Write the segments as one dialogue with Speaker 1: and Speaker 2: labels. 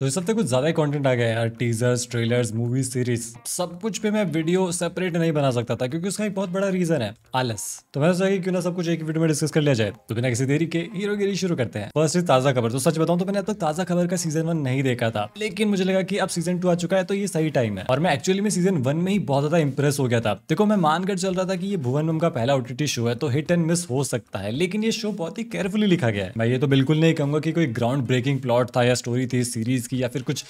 Speaker 1: तो इस हफ्ते कुछ ज़्यादा ही कंटेंट आ गया यार टीजर्स ट्रेलर्स मूवी सीरीज सब कुछ पे मैं वीडियो सेपरेट नहीं बना सकता था क्योंकि उसका एक बहुत बड़ा रीजन है आलस तो मैं सोचा कि क्यों ना सब कुछ एक वीडियो में डिस्कस कर लिया जाए तो बिना किसी देरी के गिरी शुरू करते हैं फर्स्ट इज ताज़ा खबर तो सच बताऊं तो मैंने अब तक ताज़ा खबर का सीजन वन नहीं देखा था लेकिन मुझे लगा कि अब सीजन टू आ चुका है तो ये सही टाइम है और मैं एक्चुअली में सीजन वन में ही बहुत ज़्यादा इंप्रेस हो गया था देखो मैं मानकर चल रहा था कि ये भुवन का पहला ओटीटी शो है तो हिट एंड मिस हो सकता है लेकिन ये शो बहुत ही केयरफुली लिखा गया है मैं ये तो बिल्कुल नहीं कहूंगा की कोई ग्राउंड ब्रेकिंग प्लॉट था या स्टोरी थी सीरीज सीरीज की या फिर कुछ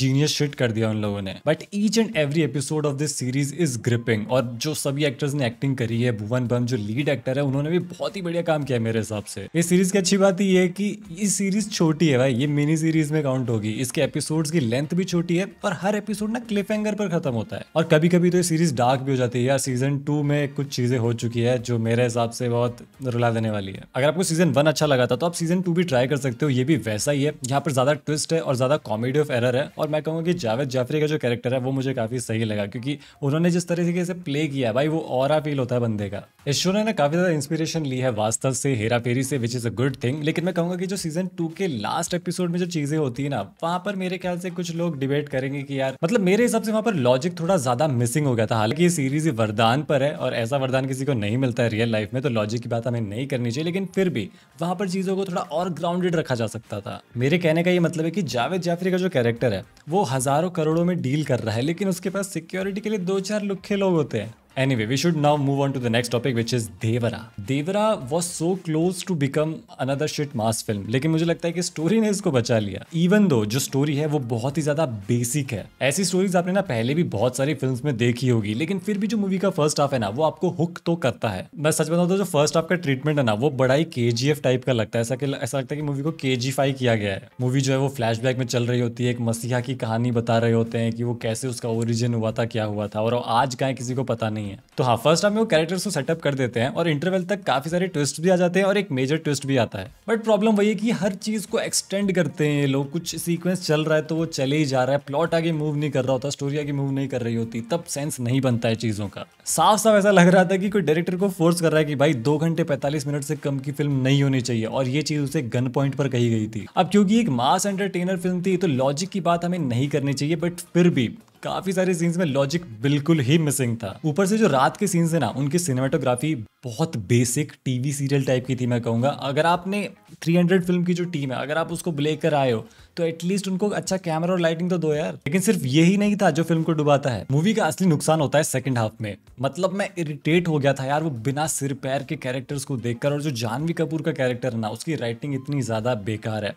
Speaker 1: जीनियस शिट कर दिया उन लोगों ने but each and every episode of this series is gripping और जो सभी एक्टर्स ने एक्टिंग करी है भुवन बम जो लीड एक्टर है उन्होंने भी बहुत ही बढ़िया काम किया मेरे हिसाब से इस सीरीज की अच्छी बात तो यह है कि ये सीरीज छोटी है भाई ये मिनी सीरीज में काउंट होगी इसके एपिसोड की लेंथ भी छोटी है पर हर एपिसोड ना क्लिफ एंगर पर खत्म होता है और कभी कभी तो ये सीरीज डार्क भी हो जाती है यार सीजन टू में कुछ चीजें हो चुकी है जो मेरे हिसाब से बहुत रुला देने वाली है अगर आपको सीजन वन अच्छा लगा था तो आप सीजन टू भी ट्राई कर सकते हो ये भी वैसा ही है यहाँ पर ज्यादा ट्विस्ट है और ज्यादा ज़्यादा कॉमेडी ऑफ एरर है और मैं कहूँगा कि जावेद जाफरी का जो कैरेक्टर है वो मुझे काफ़ी सही लगा क्योंकि उन्होंने जिस तरीके से प्ले किया है भाई वो और फील होता है बंदे का इस शो ने काफ़ी ज़्यादा इंस्पिरेशन ली है वास्तव से हेरा फेरी से which is a good thing लेकिन मैं कहूँगा कि जो सीजन टू के लास्ट एपिसोड में जो चीज़ें होती है ना वहाँ पर मेरे ख्याल से कुछ लोग डिबेट करेंगे कि यार मतलब मेरे हिसाब से वहाँ पर लॉजिक थोड़ा ज़्यादा मिसिंग हो गया था हालांकि ये सीरीज वरदान पर है और ऐसा वरदान किसी को नहीं मिलता है रियल लाइफ में तो लॉजिक की बात हमें नहीं करनी चाहिए लेकिन फिर भी वहाँ पर चीज़ों को थोड़ा और ग्राउंडेड रखा जा सकता था मेरे कहने का ये मतलब है कि जावेद अमित जाफरी का जो कैरेक्टर है वो हज़ारों करोड़ों में डील कर रहा है लेकिन उसके पास सिक्योरिटी के लिए दो चार लुखे लोग होते हैं Anyway, we should now move on to the next topic, which is Devara. Devara was so close to become another shit mass film, लेकिन मुझे लगता है कि स्टोरी ने इसको बचा लिया इवन दो जो स्टोरी है वो बहुत ही ज्यादा बेसिक है ऐसी स्टोरीज आपने ना पहले भी बहुत सारी फिल्म में देखी होगी लेकिन फिर भी जो मूवी का फर्स्ट हाफ है ना वो आपको हुक तो करता है मैं सच बताऊँ तो जो फर्स्ट हाफ का ट्रीटमेंट है ना वो बड़ा ही के टाइप का लगता है ऐसा ऐसा लगता है कि मूवी को के किया गया है मूवी जो है वो फ्लैश में चल रही होती है एक मसीहा की कहानी बता रहे होते हैं कि वो कैसे उसका ओरिजिन हुआ था क्या हुआ था और आज का किसी को पता नहीं नहीं है तो हाँ फर्स्ट आप वो कैरेक्टर्स को सेटअप कर देते हैं और इंटरवल तक काफी सारे ट्विस्ट भी आ जाते हैं और एक मेजर ट्विस्ट भी आता है बट प्रॉब्लम वही है कि हर चीज को एक्सटेंड करते हैं लोग कुछ सीक्वेंस चल रहा है तो वो चले ही जा रहा है प्लॉट आगे मूव नहीं कर रहा होता स्टोरी आगे मूव नहीं कर रही होती तब सेंस नहीं बनता है चीजों का साफ साफ ऐसा लग रहा था कि कोई डायरेक्टर को फोर्स कर रहा है कि भाई दो घंटे पैंतालीस मिनट से कम की फिल्म नहीं होनी चाहिए और ये चीज उसे गन पॉइंट पर कही गई थी अब क्योंकि एक मास एंटरटेनर फिल्म थी तो लॉजिक की बात हमें नहीं करनी चाहिए बट फिर भी काफी सारे सीन्स में लॉजिक बिल्कुल ही मिसिंग था ऊपर से जो रात के सीन्स है ना उनकी सिनेमाटोग्राफी बहुत बेसिक टीवी सीरियल टाइप की थी मैं कहूँगा अगर आपने 300 फिल्म की जो टीम है अगर आप उसको ब्लेक कर आए हो तो एटलीस्ट उनको अच्छा कैमरा और लाइटिंग तो दो यार लेकिन सिर्फ ये ही नहीं था जो फिल्म को डुबाता है मूवी का असली नुकसान होता है सेकंड हाफ में मतलब मैं इरिटेट हो गया था यार वो बिना सिर पैर के कैरेक्टर्स को देखकर और जो जानवी कपूर का कैरेक्टर है ना उसकी राइटिंग इतनी ज्यादा बेकार है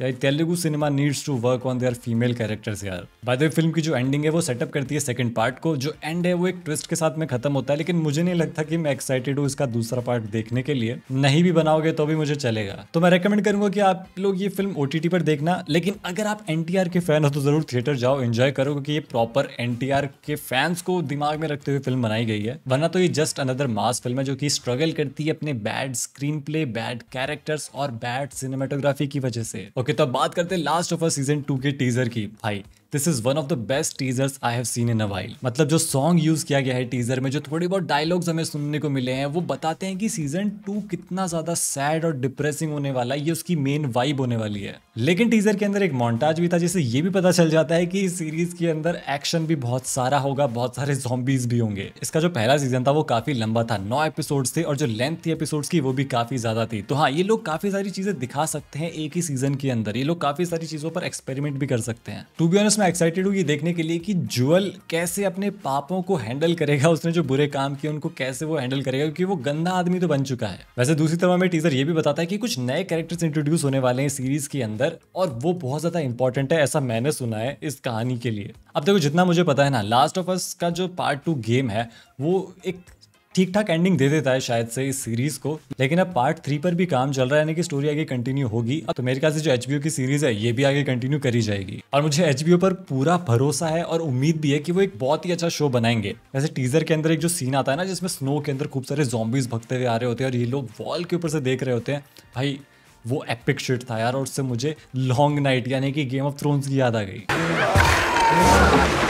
Speaker 1: यार Telugu cinema needs to work on their female characters यार बाय द फिल्म की जो एंडिंग है वो सेटअप करती है सेकंड पार्ट को जो एंड है वो एक ट्विस्ट के साथ में खत्म होता है लेकिन मुझे नहीं लगता कि मैं एक्साइटेड हूँ इसका दूसरा पार्ट देखने के लिए नहीं भी बनाओगे तो भी मुझे चलेगा तो मैं रिकमेंड करूंगा कि आप लोग ये फिल्म ओ पर देखना लेकिन अगर आप एन के फैन हो तो जरूर थिएटर जाओ एंजॉय करो क्योंकि ये प्रॉपर एन के फैंस को दिमाग में रखते हुए फिल्म बनाई गई है वरना तो ये जस्ट अनदर मास फिल्म है जो कि स्ट्रगल करती है अपने bad screenplay bad characters और बैड सिनेमाटोग्राफी की वजह से ओके ओके तो बात करते हैं Last of Us season two के टीजर की भाई this is one of the best teasers I have seen in a while मतलब जो सॉन्ग यूज किया गया है टीजर में जो थोड़े बहुत डायलॉग्स हमें सुनने को मिले हैं वो बताते हैं कि सीजन टू कितना ज्यादा सैड और डिप्रेसिंग होने वाला है ये उसकी मेन वाइब होने वाली है लेकिन टीजर के अंदर एक मॉन्टाज भी था जिससे ये भी पता चल जाता है कि इस सीरीज के अंदर एक्शन भी बहुत सारा होगा बहुत सारे जॉम्बीज भी होंगे इसका जो पहला सीजन था वो काफी लंबा था नौ एपिसोड थे और जो लेंथ थी एपिसोड की वो भी काफी ज्यादा थी तो हाँ ये लोग काफी सारी चीजें दिखा सकते हैं एक ही सीजन के अंदर ये लोग काफी सारी चीजों पर एक्सपेरिमेंट भी कर सकते हैं टू बी ऑनेस्ट मैं एक्साइटेड हूँ ये देखने के लिए कि जुअल कैसे अपने पापों को हैंडल करेगा उसने जो बुरे काम किए उनको कैसे वो हैंडल करेगा क्योंकि वो गंदा आदमी तो बन चुका है वैसे दूसरी तरफ हमें टीजर ये भी बताता है कि कुछ नए कैरेक्टर्स इंट्रोड्यूस होने वाले हैं सीरीज के अंदर और वो बहुत ज्यादा इंपॉर्टेंट है ऐसा मैंने सुना है इस कहानी के लिए अब देखो जितना मुझे पता है ना लास्ट ऑफ अस का जो पार्ट टू गेम है वो एक ठीक ठाक एंडिंग दे देता है शायद से इस सीरीज को लेकिन अब पार्ट थ्री पर भी काम चल रहा है यानी कि स्टोरी आगे कंटिन्यू होगी तो मेरे ख्याल से जो एच की सीरीज है ये भी आगे कंटिन्यू करी जाएगी और मुझे एच पर पूरा भरोसा है और उम्मीद भी है कि वो एक बहुत ही अच्छा शो बनाएंगे वैसे टीजर के अंदर एक जो सीन आता है ना जिसमें स्नो के अंदर खूब सारे जॉम्बीज भगते हुए आ रहे होते हैं और ये लोग वॉल के ऊपर से देख रहे होते हैं भाई वो एपिक शिट था यार और उससे मुझे लॉन्ग नाइट यानी कि गेम ऑफ थ्रोन्स की याद आ गई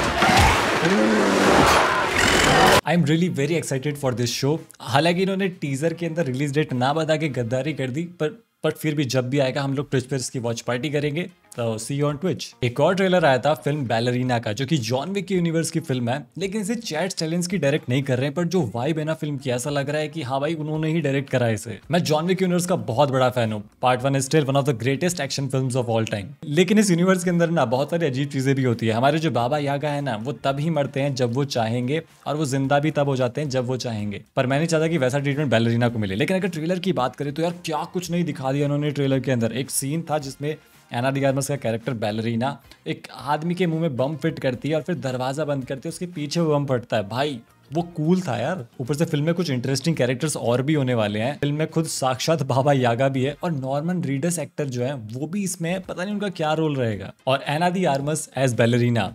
Speaker 1: I am really very excited for this show हालांकि इन्होंने टीजर के अंदर रिलीज डेट ना बता के गद्दारी कर दी पर बट फिर भी जब भी आएगा हम लोग ट्विच पर इसकी वॉच पार्टी करेंगे तो सी ऑन ट्विच एक और ट्रेलर आया था फिल्म बैलरीना का जो कि जॉन विक के यूनिवर्स की फिल्म है लेकिन इसे चैट चैलेंज की डायरेक्ट नहीं कर रहे हैं पर जो वाइब है ना फिल्म की ऐसा लग रहा है कि हाँ भाई उन्होंने ही डायरेक्ट करा इसे मैं जॉन विक यूनिवर्स का बहुत बड़ा फैन हूँ part one still one of the greatest action film of all time लेकिन इस यूनिवर्स के अंदर ना बहुत सारी अजीब चीजें भी होती है हमारे जो बाबा यागा है ना वो तब ही मरते हैं जब वो चाहेंगे और वो जिंदा भी तब हो जाते हैं जब वो चाहेंगे पर मैंने चाहता कि वैसा ट्रीटमेंट बैलरीना को मिले लेकिन अगर ट्रेलर की बात करें तो यार क्या कुछ नहीं दिखा दिया उन्होंने ट्रेलर के अंदर एक सीन था जिसमें एना डिगार्मस का कैरेक्टर बैलरीना एक आदमी के मुंह में बम फिट करती है और फिर दरवाज़ा बंद करती है उसके पीछे वो बम फटता है भाई वो कूल था यार ऊपर से फिल्म में कुछ इंटरेस्टिंग कैरेक्टर्स और भी होने वाले हैं फिल्म में खुद साक्षात बाबा यागा भी है और नॉर्मन रीडर्स एक्टर जो है वो भी इसमें पता नहीं उनका क्या रोल रहेगा और Ana de Armas as ballerina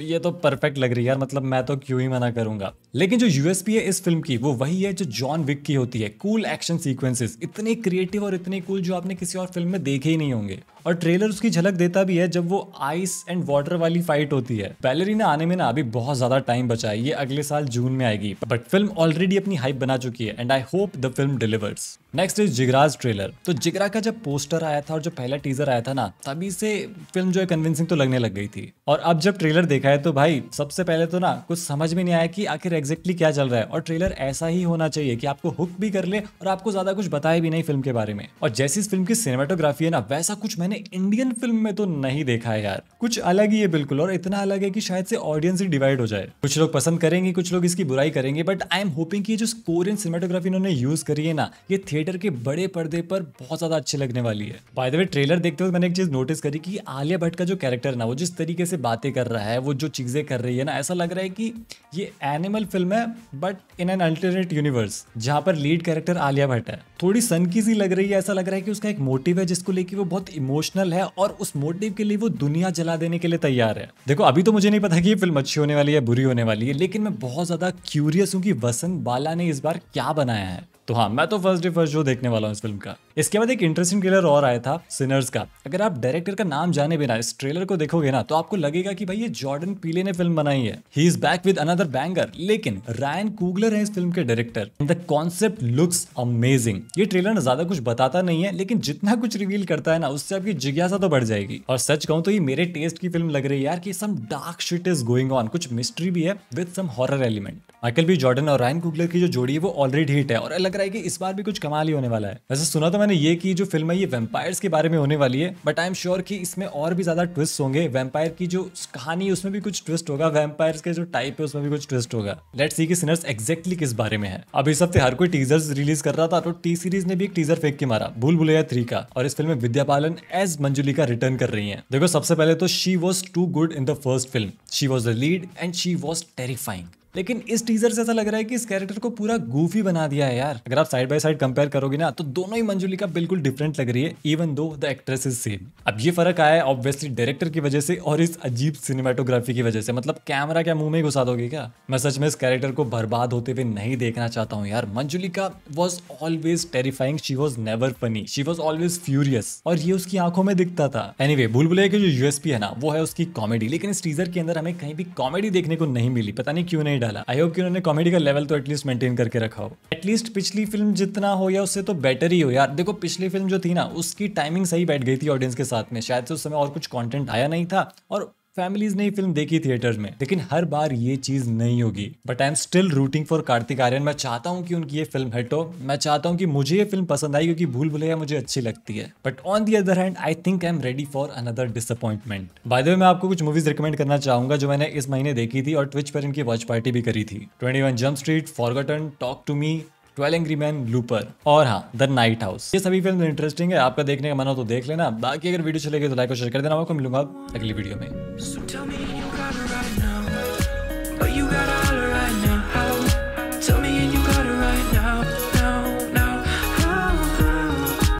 Speaker 1: ये तो परफेक्ट लग रही है मतलब मैं तो क्यों ही मना करूंगा लेकिन जो यूएसपी है इस फिल्म की वो वही है जो जॉन विक की होती है कूल एक्शन सीक्वेंसेस इतने क्रिएटिव और इतने कूल जो आपने किसी और फिल्म में देखे ही नहीं होंगे और ट्रेलर उसकी झलक देता भी है जब वो आइस एंड वाटर वाली फाइट होती है बैलरीना आने में ना अभी बहुत ज्यादा टाइम बचा है ये अगले साल जून में आएगी बट फिल्म ऑलरेडी अपनी हाइप बना चुकी है and I hope the film delivers next is Jigra's trailer तो जिगरा का जब पोस्टर आया था और जो पहला टीजर आया था ना तभी से फिल्म जो है कन्विंसिंग तो लगने लग गई थी और अब जब ट्रेलर देखा है तो भाई सबसे पहले तो ना कुछ समझ में नहीं आया कि आखिर एग्जैक्टली क्या चल रहा है और ट्रेलर ऐसा ही होना चाहिए कि आपको हुक भी कर ले और आपको ज्यादा कुछ बताए भी नहीं फिल्म के बारे में और जैसी इस फिल्म की सिनेमाटोग्राफी है ना वैसा कुछ मैंने मैंने इंडियन फिल्म में तो नहीं देखा है यार कुछ अलग ही है बिल्कुल और इतना अलग है कि शायद से ऑडियंस ही डिवाइड हो जाए कुछ लोग पसंद करेंगे कुछ लोग इसकी बुराई करेंगे बट आई एम होपिंग कि जो कोरियन सिनेमाटोग्राफी इन्होंने यूज करी है ना ये थिएटर के बड़े पर्दे पर बहुत ज्यादा अच्छी लगने वाली है बाय द वे ट्रेलर देखते हुए मैंने एक चीज नोटिस करी कि आलिया भट्ट का जो कैरेक्टर ना वो जिस तरीके से बातें कर रहा है वो जो चीजें कर रही है ना ऐसा लग रहा है कि ये एनिमल फिल्म है but in an alternate universe जहाँ पर लीड कैरेक्टर आलिया भट्ट है थोड़ी सन की सी लग रही है ऐसा लग रहा है कि उसका एक मोटिव है जिसको लेके वो बहुत इमोशनल है और उस मोटिव के लिए वो दुनिया जला देने के लिए तैयार है देखो अभी तो मुझे नहीं पता कि ये फिल्म अच्छी होने वाली है बुरी होने वाली है लेकिन मैं बहुत ज़्यादा क्यूरियस हूँ कि वसंत बाला ने इस बार क्या बनाया है तो हाँ मैं तो फर्स्ट डे फर्स्ट शो देखने वाला हूँ इस फिल्म का इसके बाद एक इंटरेस्टिंग ट्रेलर और आया था सिनर्स का अगर आप डायरेक्टर का नाम जाने बिना इस ट्रेलर को देखोगे ना तो आपको लगेगा कि भाई ये जॉर्डन पीले ने फिल्म बनाई है he is back with another banger लेकिन रायन कुगलर है इस फिल्म के director the concept looks amazing ये ट्रेलर ना ज्यादा कुछ बताता नहीं है लेकिन जितना कुछ रिवील करता है ना उससे आपकी जिज्ञासा तो बढ़ जाएगी और सच कहूँ तो ये मेरे टेस्ट की फिल्म लग रही है यार कि some dark shit is going on कुछ मिस्ट्री भी है with some horror element Michael B Jordan और रायन कुगलर की जो जोड़ी है वो ऑलरेडी हिट है और लग रहा है कि इस बार भी कुछ कमाल ही होने वाला है वैसे सुना तो मैंने ये की जो फिल्म है ये वेम्पायर्स के बारे में होने वाली है बट आई एम श्योर कि इसमें और भी ज़्यादा ट्विस्ट होंगे वेम्पायर की जो कहानी है उसमें भी कुछ ट्विस्ट होगा वेम्पायर्स के जो टाइप है उसमें भी कुछ ट्विस्ट होगा लेट सी की सिनर्स एग्जैक्टली किस बारे में है अब इस हफ्ते हर कोई टीजर रिलीज कर रहा था तो टी सीरीज ने भी एक टीजर फेंक के मारा भूल भुलैया थ्री का और इस फिल्म में विद्या बालन एज मंजुलिका रिटर्न कर रही है देखो सबसे पहले तो she was too good in the first film she was the lead and she was terrifying लेकिन इस टीजर से ऐसा लग रहा है कि इस कैरेक्टर को पूरा गूफी बना दिया है यार अगर आप साइड बाय साइड कंपेयर करोगे ना तो दोनों ही मंजुलिका बिल्कुल डिफरेंट लग रही है even though the actress is same अब ये फर्क आया है ऑब्वियसली डायरेक्टर की वजह से और इस अजीब सिनेमाटोग्राफी की वजह से मतलब कैमरा क्या मुंह में घुसा दोगे क्या मैं सच में इस कैरेक्टर को बर्बाद होते हुए नहीं देखना चाहता हूँ यार Manjulika was always terrifying she was never funny she was always furious और ये उसकी आंखों में दिखता था एनी वे भूल भुलैया की जो यूएसपी है ना वो है उसकी कॉमेडी लेकिन इस टीजर के अंदर हमें कहीं भी कॉमेडी देखने को नहीं मिली पता नहीं क्यों नहीं डाला आई होप कि उन्होंने कॉमेडी का लेवल तो एटलीस्ट मेंटेन करके रखा हो एटलीस्ट पिछली फिल्म जितना हो या उससे तो बेटर ही हो यार देखो पिछली फिल्म जो थी ना उसकी टाइमिंग सही बैठ गई थी ऑडियंस के साथ में शायद से उस समय और कुछ कॉन्टेंट आया नहीं था और फैमिलीज ने फिल्म देखी थिएटर में लेकिन हर बार ये चीज नहीं होगी but I am still rooting for Kartik Aaryan मैं चाहता हूँ कि उनकी ये फिल्म हटो मैं चाहता हूँ कि मुझे ये फिल्म पसंद आई क्योंकि भूल भुलैया मुझे अच्छी लगती है but on the other hand I think I am ready for another disappointment by the way मैं आपको कुछ मूवीज रिकमेंड करना चाहूंगा जो मैंने इस महीने देखी थी और ट्विच पर इनकी वॉच पार्टी भी करी थी twenty one jump street forgotten talk to me twelve angry man looper और हाँ द नाइट हाउस ये सभी फिल्म इंटरेस्टिंग तो है आपका देखने का मन हो तो देख लेना बाकी अगर वीडियो चलेगी तो लाइक और शेयर कर देना आपको मिलूंगा अगली वीडियो में